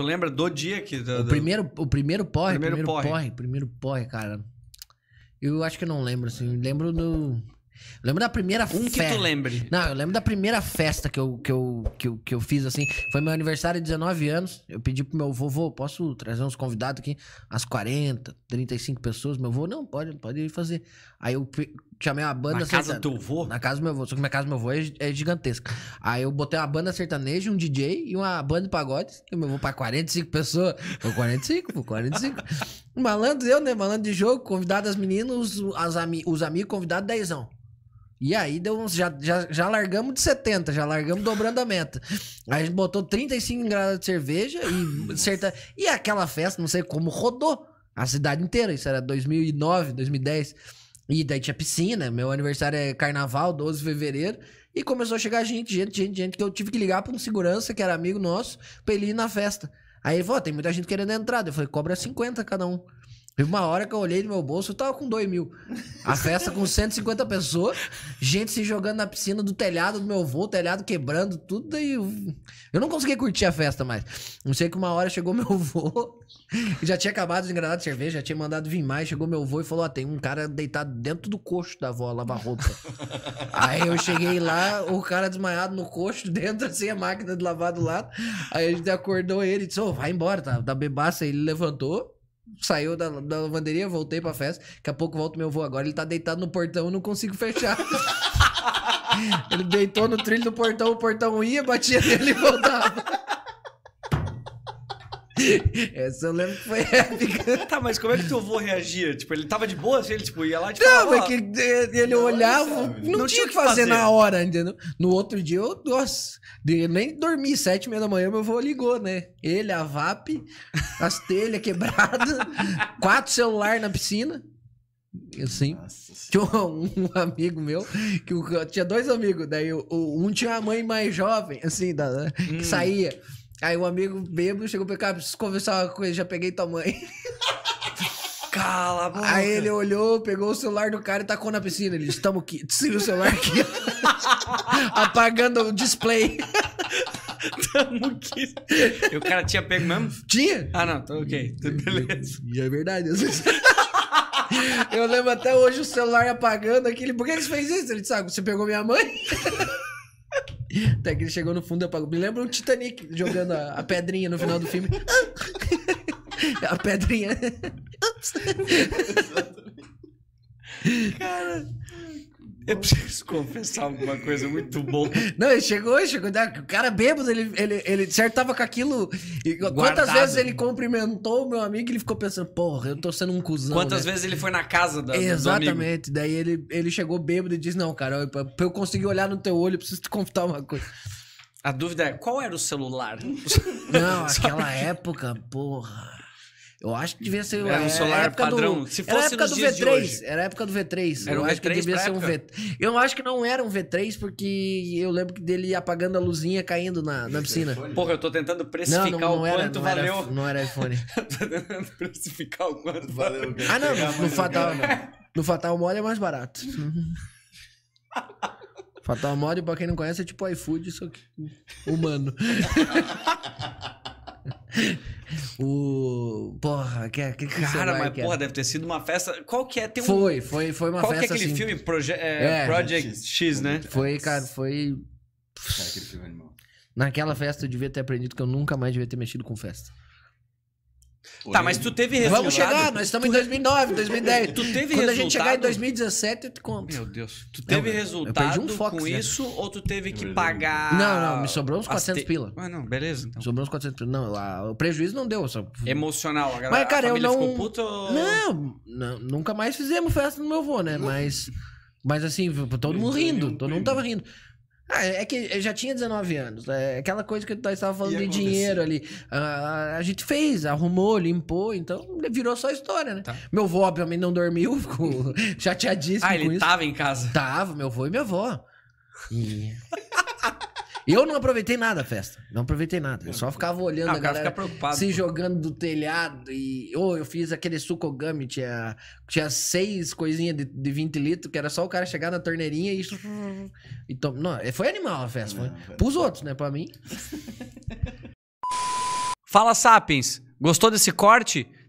Tu lembra do dia que. Do, do... O, primeiro, o primeiro porre, primeiro, primeiro porre. porre. Primeiro porre, cara. Eu acho que eu não lembro, assim. lembro do. Eu lembro da primeira festa. Um fe... que tu lembre. Não, eu lembro da primeira festa que eu, que, eu, que, eu, que eu fiz, assim. Foi meu aniversário de 19 anos. Eu pedi pro meu vovô, posso trazer uns convidados aqui? As 40, 35 pessoas. Meu vovô, não, pode, pode fazer. Aí eu chamei uma banda... Na sertane... casa do teu vovô? Na casa do meu vovô Só que minha casa do meu vovô é, é, gigantesca. Aí eu botei uma banda sertaneja, um DJ e uma banda de pagodes. E o meu vovô pra 45 pessoas. Foi 45, foi 45. Malandro eu, né? Malandro de jogo, convidado as meninas, os, as ami... os amigos convidados, dezão. E aí deu uns, já, já, já largamos de 70, já largamos dobrando a meta. Aí a gente botou 35 graus de cerveja e certa E aquela festa, não sei como, rodou a cidade inteira. Isso era 2009, 2010. E daí tinha piscina, meu aniversário é carnaval, 12 de fevereiro. E começou a chegar gente, gente, gente, gente, que eu tive que ligar pra um segurança, que era amigo nosso, pra ele ir na festa. Aí ele falou, tem muita gente querendo entrar. Eu falei, cobra 50 cada um. Teve uma hora que eu olhei no meu bolso, eu tava com 2 mil. A festa com 150 pessoas, gente se jogando na piscina do telhado do meu avô, telhado quebrando, tudo. Daí eu, eu não consegui curtir a festa mais. Não sei que uma hora chegou meu avô, já tinha acabado de engradar de cerveja, já tinha mandado vir mais. Chegou meu avô e falou: Ó, ah, tem um cara deitado dentro do coxo da avó, lavar roupa. Aí eu cheguei lá, o cara desmaiado no coxo, dentro, assim, a máquina de lavar do lado. Aí a gente acordou ele e disse: Ô, oh, vai embora, tá, tá bebaça. Ele levantou saiu da, da lavanderia, voltei pra festa. Daqui a pouco volta meu avô agora. Ele tá deitado no portão, eu não consigo fechar. ele deitou no trilho do portão, o portão ia, batia nele e voltava. Essa eu lembro que foi épica. tá, mas como é que teu avô reagia? Tipo, ele tava de boa assim, ele tipo, ia lá e tipo, Não, é que ele não, olhava, é, não, não, tinha o que fazer, fazer, na hora, entendeu? No outro dia eu, nossa, nem dormi, sete e meia da manhã, meu avô ligou, né? Ele, a VAP, as telhas quebradas, quatro celular na piscina. Assim, tinha um, um, amigo meu que tinha dois amigos, daí o, o, um tinha a mãe mais jovem, assim, da, né? que hum. saía. Aí um amigo bêbado chegou pra cá, preciso conversar com ele, já peguei tua mãe. Cala a boca. Aí ele olhou, pegou o celular do cara e tacou na piscina. Ele disse, tamo aqui, tira o celular aqui. Apagando o display. Tamo aqui. E o cara tinha pego mesmo? Tinha. Ah, não, tô ok. Tudo beleza. E é verdade. Às vezes... Eu lembro até hoje o celular apagando aquele. Por que você fez isso? Ele disse, você pegou minha mãe? Até que ele chegou no fundo, apagou. Me lembra o Titanic jogando a, a pedrinha no final do filme. a pedrinha. Cara. Eu preciso confessar alguma coisa muito boa. Não, ele chegou, chegou. Né, o cara bêbado, ele, ele, ele certo tava com aquilo. E, quantas vezes ele cumprimentou o meu amigo e ele ficou pensando, porra, eu tô sendo um cuzão. Quantas né? vezes ele foi na casa da Exatamente. Daí ele, ele chegou bêbado e disse: Não, cara, pra, eu conseguir olhar no teu olho, eu preciso te confessar uma coisa. A dúvida é, qual era o celular? Não, aquela época, porra. Eu acho que devia ser. Era um é, celular padrão. Do, se fosse era a época do V3. Era a época do V3. Era eu um acho V3 que devia ser um V. Eu acho que não era um V3, porque eu lembro dele apagando a luzinha caindo na, na piscina. Porra, eu tô tentando precificar não, não, não o era, quanto valeu. Era, não era iPhone. tô tentando precificar o quanto valeu. Ah, não, no, no Fatal. No Fatal Mole é mais barato. Fatal Mole, pra quem não conhece, é tipo iFood, só que humano. O. Porra, que, é, que, é que Cara, é. mas porra, é? deve ter sido uma festa. Qual que é? Tem um... Foi, foi, foi uma Qual festa. Qual que é aquele assim... filme? Proje... É, Project X, X, né? Foi, cara, foi. Cara, aquele filme animal. Naquela festa eu devia ter aprendido que eu nunca mais devia ter mexido com festa tá, mas tu teve resultado. Vamos chegar, nós estamos em 2009, 2010. Tu teve Quando resultado? a gente chegar em 2017, eu te conto. Meu Deus. Tu teve não, resultado um Fox, com né? isso ou tu teve que pagar. Não, não, me sobrou uns 400 te... pila. Ah, não, beleza. Então. Sobrou uns 400 pila. Não, lá, o prejuízo não deu. Só... Emocional, a galera. Mas, cara, eu não. Ficou puto... não, não, nunca mais fizemos festa no meu avô, né? Mas, mas assim, todo mundo rindo, todo mundo tava rindo. Ah, é, é que eu já tinha 19 anos. É aquela coisa que nós estava falando de dinheiro ali. Ah, a gente fez, arrumou, limpou, então virou só história, né? Tá. Meu avô, obviamente, não dormiu, Já tinha chateadíssimo. Ah, ele estava em casa? Tava, meu avô e minha avó. E. Eu não aproveitei nada a festa. Não aproveitei nada. Eu só ficava olhando a galera se pô. jogando do telhado. E oh, eu fiz aquele sukogami. Tinha, tinha seis coisinhas de, de 20 litros, que era só o cara chegar na torneirinha e... e tom... Não, é, foi animal a festa. foi. Pros outros, né? Pra mim. Fala, Sapiens. Gostou desse corte?